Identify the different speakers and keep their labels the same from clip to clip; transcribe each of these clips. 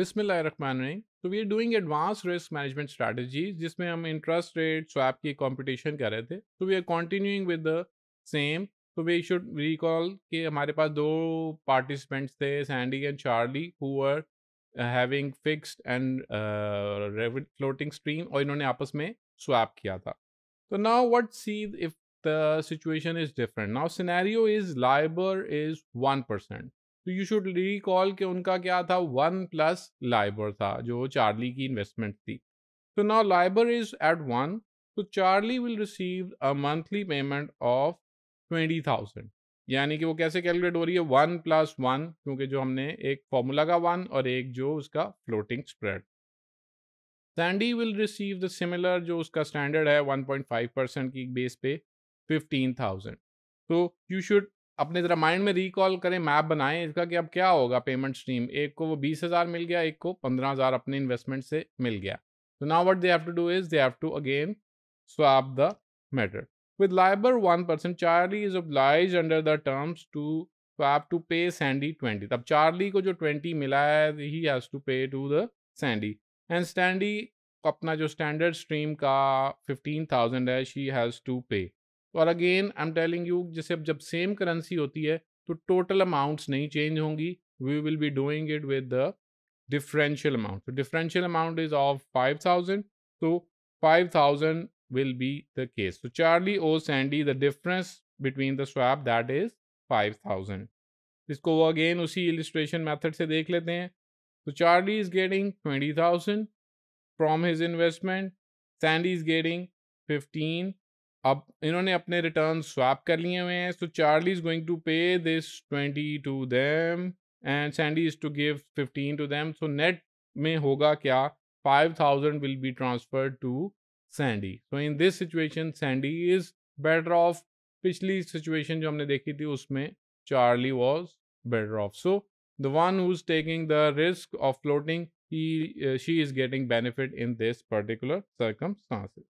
Speaker 1: बिसमिल्लाम तो we are doing advance risk management strategy जिसमें हम इंटरेस्ट रेट स्वैप की कंपटीशन कर रहे थे तो we are continuing with the same तो वी शुड रिकॉल कि हमारे पास दो पार्टिसिपेंट्स थे Sandy and Charlie are having fixed and floating stream और इन्होंने आपस में स्वैप किया था तो now what see if the situation is different now scenario is LIBOR is one percent तो यू शुड रिकॉल कि उनका क्या था वन प्लस लाइबर था जो चार्ली की इन्वेस्टमेंट थी तो now LIBOR is at one तो Charlie will receive a monthly payment of twenty thousand यानी कि वो कैसे कैलकुलेट हो रही है वन प्लस वन क्योंकि जो हमने एक फॉर्मूला का वन और एक जो उसका floating spread Sandy will receive the similar जो उसका स्टैंडर्ड है फाइव परसेंट की बेस पे फिफ्टीन थाउजेंड तो यू शुड अपने ज़रा माइंड में रिकॉल करें मैप बनाएं इसका कि अब क्या होगा पेमेंट स्ट्रीम एक को वो बीस हज़ार मिल गया एक को पंद्रह हज़ार अपने इन्वेस्टमेंट से मिल गया तो now what they have to do is they have to again swap the matter with LIBOR one percent Charlie is oblige under the terms to swap to pay Sandy twenty तब Charlie को जो twenty मिला है he has to pay to the Sandy and Sandy अपना जो standard stream का fifteen thousand है she has to pay और again I am telling you जैसे अब जब सेम करेंसी होती है तो टोटल अमाउंट्स नहीं चेंज होंगी we will be doing it with the differential amount differential amount is of five thousand तो five thousand be the case तो चार्ली ओ Sandy the difference between the swap that is five thousand इसको वो again उसी illustration method से देख लेते हैं तो Charlie is getting twenty thousand from his investment Sandy is getting fifteen अब इन्होंने अपने रिटर्न स्वैप कर लिए हुए हैं so Charlie is going to pay this twenty to them and Sandy is to give fifteen to them so net में होगा क्या five thousand will be transfer to Sandy so in this situation Sandy is better off पिछली situation जो हमने देखी थी उसमें Charlie was better off so the one who is taking the risk of floating she is getting benefit in this particular circumstances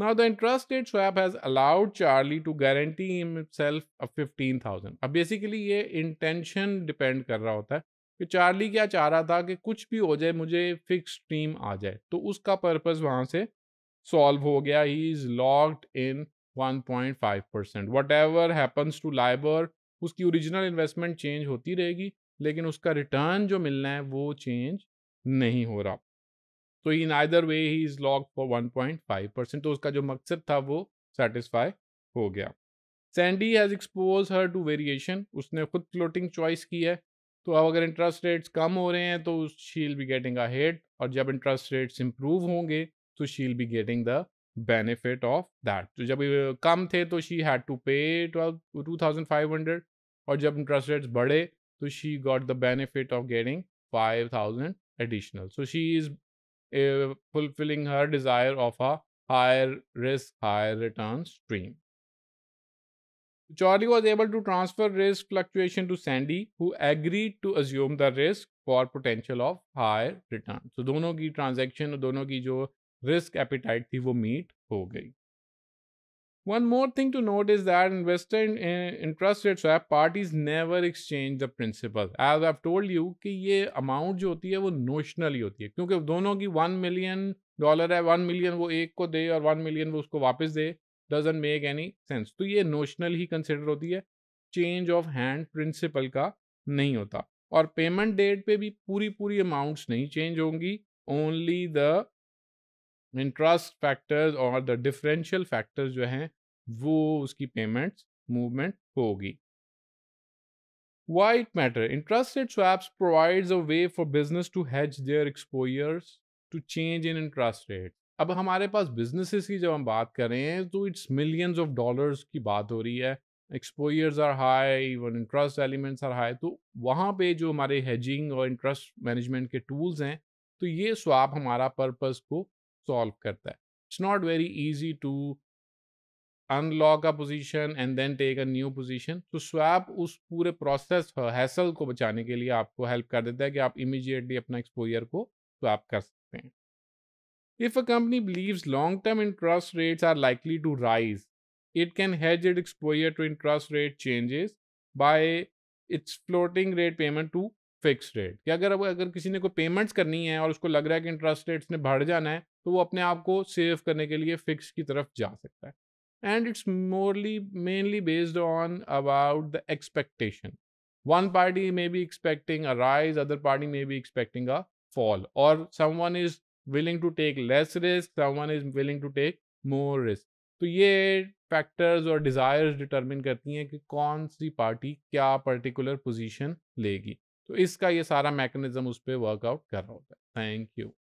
Speaker 1: Now the interest swap has allowed Charlie to guarantee himself a 15,000. अब basically ये intention depend कर रहा होता है कि Charlie क्या चाह रहा था कि कुछ भी हो जाए मुझे फिक्स स्ट्रीम आ जाए तो उसका पर्पज़ वहाँ से सॉल्व हो गया he is locked in 1.5 percent whatever happens to LIBOR उसकी ओरिजिनल इन्वेस्टमेंट चेंज होती रहेगी लेकिन उसका रिटर्न जो मिलना है वो चेंज नहीं हो रहा so in either way he is lock for one point five percent तो उसका जो मकसद था वो सेटिस्फाई हो गया Sandy has expose her to variation उसने खुद फ्लोटिंग चॉइस की है तो अब अगर इंटरेस्ट रेट्स कम हो रहे हैं तो she'll be getting a head और जब इंटरेस्ट रेट्स इंप्रूव होंगे तो she'll be getting the benefit of that तो जब कम थे तो she had to pay twelve two thousand five hundred और जब इंटरेस्ट रेट्स बढ़े तो she got the benefit of getting five thousand additional so she is fulfilling her desire of a higher risk, higher return stream. Charlie was able to transfer risk fluctuation to Sandy, who agreed to assume the risk for potential of higher return. So दोनों की transaction और दोनों की जो risk appetite थी वो meet हो गई One more thing to note is that investor in, in, interest rate swap parties never exchange the principal. As I've told you कि ये amount जो होती है वो notional ही होती है क्योंकि दोनों की वन million dollar है वन million वो एक को दे और वन million वो उसको वापस दे doesn't make any sense. तो ये notional ही consider होती है change of hand प्रिंसिपल का नहीं होता और payment date पे भी पूरी पूरी amounts नहीं change होंगी only the इंट्रास्ट फैक्टर्स और द डिफरेंशियल फैक्टर्स जो हैं वो उसकी पेमेंट्स मूवमेंट होगी why it matter matter? Interest rate swaps provides a way for business to hedge their exposures to change in interest अब हमारे पास businesses की जब हम बात करें तो इट्स मिलियंस ऑफ डॉलर की बात हो रही है exposures are high even interest elements are high तो वहाँ पे जो हमारे हेजिंग और इंटरेस्ट मैनेजमेंट के टूल्स हैं तो ये स्वाप हमारा पर्पस को सॉल्व करता है it's not very easy to unlock a position and then take a new position तो स्वैप उस पूरे प्रोसेस हैसल हाँ, को बचाने के लिए आपको हेल्प कर देता है कि आप इमीजिएटली अपना एक्सपोजर को स्वैप कर सकते हैं if a company believes long term interest rates are likely to rise it can hedge it exposure to interest rate changes by its floating rate payment to fix rate कि अगर अगर किसी ने कोई पेमेंट्स करनी है और उसको लग रहा है कि इंटरेस्ट रेट्स ने बढ़ जाना है तो वो अपने आप को सेव करने के लिए फिक्स की तरफ जा सकता है and it's morally mainly based on about the expectation one party may be expecting a rise other party may be expecting a fall और someone is willing to take less risk one is willing to take more risk तो ये factors और desires determine करती हैं कि कौन सी party क्या पर्टिकुलर पोजीशन लेगी तो इसका ये सारा मैकेनिज्म उस पर वर्कआउट कर रहा होता है थैंक यू